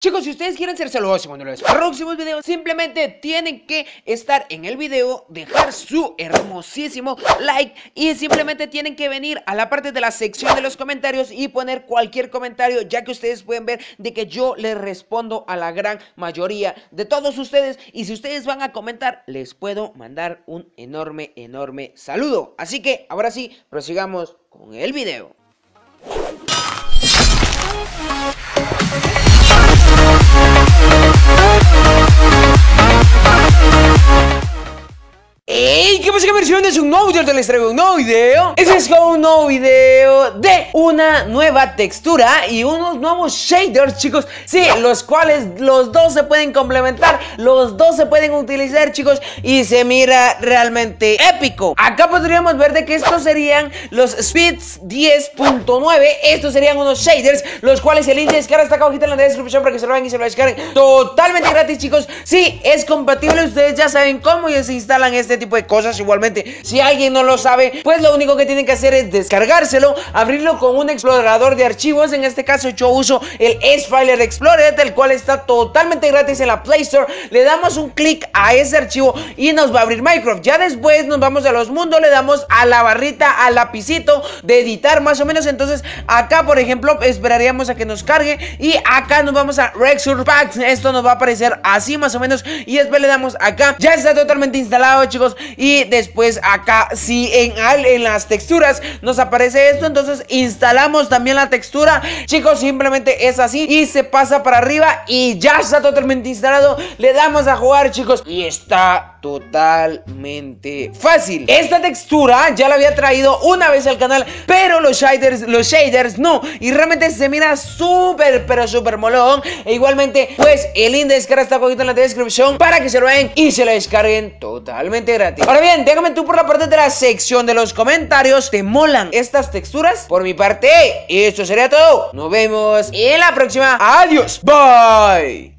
Chicos, si ustedes quieren ser saludos en los próximos videos, simplemente tienen que estar en el video, dejar su hermosísimo like y simplemente tienen que venir a la parte de la sección de los comentarios y poner cualquier comentario, ya que ustedes pueden ver de que yo les respondo a la gran mayoría de todos ustedes y si ustedes van a comentar, les puedo mandar un enorme, enorme saludo. Así que ahora sí, prosigamos con el video. qué pasa? versión es un nuevo Te les traigo un nuevo video Este es un nuevo video de una nueva textura y unos nuevos shaders, chicos Sí, los cuales los dos se pueden complementar Los dos se pueden utilizar, chicos Y se mira realmente épico Acá podríamos ver de que estos serían los Speeds 10.9 Estos serían unos shaders Los cuales el link de descarga está acá abajito en la descripción Para que se lo hagan y se lo descarguen totalmente gratis, chicos Sí, es compatible, ustedes ya saben cómo se instalan este tipo de cosas igualmente. Si alguien no lo sabe, pues lo único que tienen que hacer es descargárselo, abrirlo con un explorador de archivos. En este caso yo uso el S-Filer Explorer, el cual está totalmente gratis en la Play Store. Le damos un clic a ese archivo y nos va a abrir Minecraft. Ya después nos vamos a los mundos, le damos a la barrita, al lapicito de editar más o menos. Entonces acá, por ejemplo, esperaríamos a que nos cargue y acá nos vamos a Rexur Esto nos va a aparecer así más o menos y después le damos acá. Ya está totalmente instalado, chicos, y después acá sí en, en las texturas nos aparece esto, entonces instalamos también la textura. Chicos, simplemente es así y se pasa para arriba y ya está totalmente instalado. Le damos a jugar, chicos, y está totalmente fácil. Esta textura ya la había traído una vez al canal, pero los shaders, los shaders no. Y realmente se mira súper, pero súper molón. E igualmente, pues el link de descarga está poquito en la descripción para que se lo vean y se lo descarguen totalmente gratis. Ahora bien, déjame tú por la parte de la sección de los comentarios. ¿Te molan estas texturas? Por mi parte, esto sería todo. Nos vemos en la próxima. Adiós. Bye.